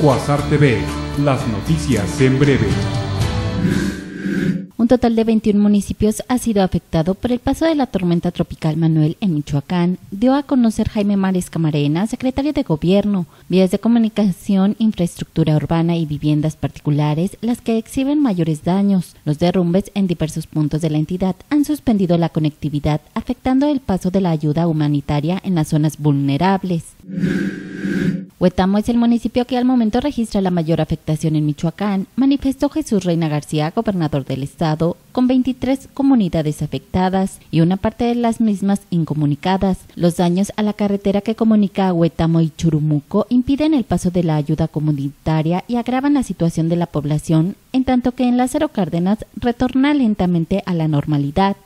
Cuasar TV, las noticias en breve. Un total de 21 municipios ha sido afectado por el paso de la tormenta tropical Manuel en Michoacán, dio a conocer Jaime Mares Camarena, secretario de Gobierno, vías de comunicación, infraestructura urbana y viviendas particulares, las que exhiben mayores daños. Los derrumbes en diversos puntos de la entidad han suspendido la conectividad, afectando el paso de la ayuda humanitaria en las zonas vulnerables. Huetamo es el municipio que al momento registra la mayor afectación en Michoacán, manifestó Jesús Reina García, gobernador del estado, con 23 comunidades afectadas y una parte de las mismas incomunicadas. Los daños a la carretera que comunica a Huetamo y Churumuco impiden el paso de la ayuda comunitaria y agravan la situación de la población, en tanto que en Lázaro Cárdenas retorna lentamente a la normalidad.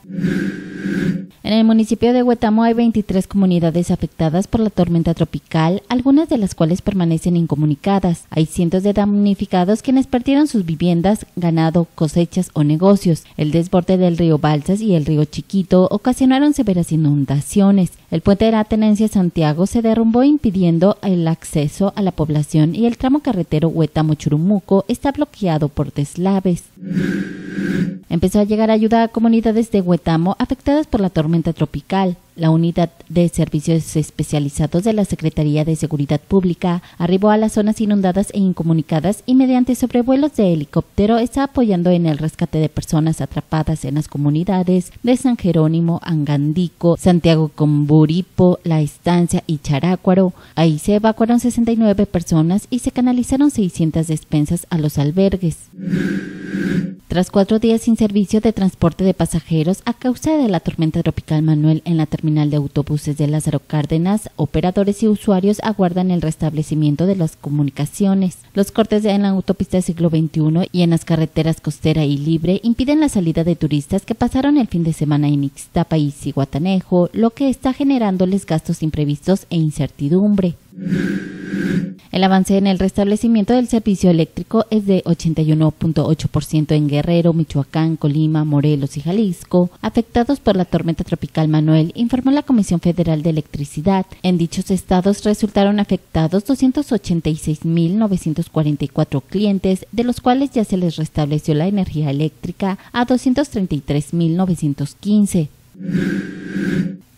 En el municipio de Huetamo hay 23 comunidades afectadas por la tormenta tropical, algunas de las cuales permanecen incomunicadas. Hay cientos de damnificados quienes perdieron sus viviendas, ganado, cosechas o negocios. El desborde del río Balsas y el río Chiquito ocasionaron severas inundaciones. El puente de la Tenencia Santiago se derrumbó impidiendo el acceso a la población y el tramo carretero Huetamo-Churumuco está bloqueado por deslaves. Empezó a llegar ayuda a comunidades de Huetamo afectadas por la tormenta tropical. La unidad de servicios especializados de la Secretaría de Seguridad Pública arribó a las zonas inundadas e incomunicadas y mediante sobrevuelos de helicóptero está apoyando en el rescate de personas atrapadas en las comunidades de San Jerónimo, Angandico, Santiago Comburipo, La Estancia y Charácuaro. Ahí se evacuaron 69 personas y se canalizaron 600 despensas a los albergues. Tras cuatro días sin servicio de transporte de pasajeros a causa de la tormenta tropical Manuel en la terminal de autobuses de Lázaro Cárdenas, operadores y usuarios aguardan el restablecimiento de las comunicaciones. Los cortes en la autopista siglo XXI y en las carreteras costera y libre impiden la salida de turistas que pasaron el fin de semana en Ixtapa y Ciguatanejo, lo que está generándoles gastos imprevistos e incertidumbre. El avance en el restablecimiento del servicio eléctrico es de 81.8% en Guerrero, Michoacán, Colima, Morelos y Jalisco, afectados por la tormenta tropical Manuel, informó la Comisión Federal de Electricidad. En dichos estados resultaron afectados 286.944 clientes, de los cuales ya se les restableció la energía eléctrica a 233.915.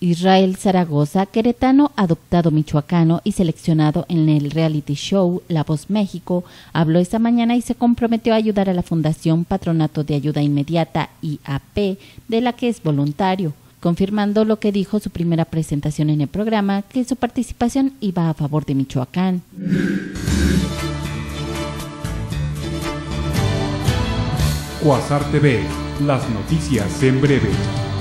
Israel Zaragoza, queretano adoptado michoacano y seleccionado en el reality show La Voz México, habló esta mañana y se comprometió a ayudar a la Fundación Patronato de Ayuda Inmediata IAP, de la que es voluntario, confirmando lo que dijo su primera presentación en el programa, que su participación iba a favor de Michoacán. Cuasar TV, las noticias en breve.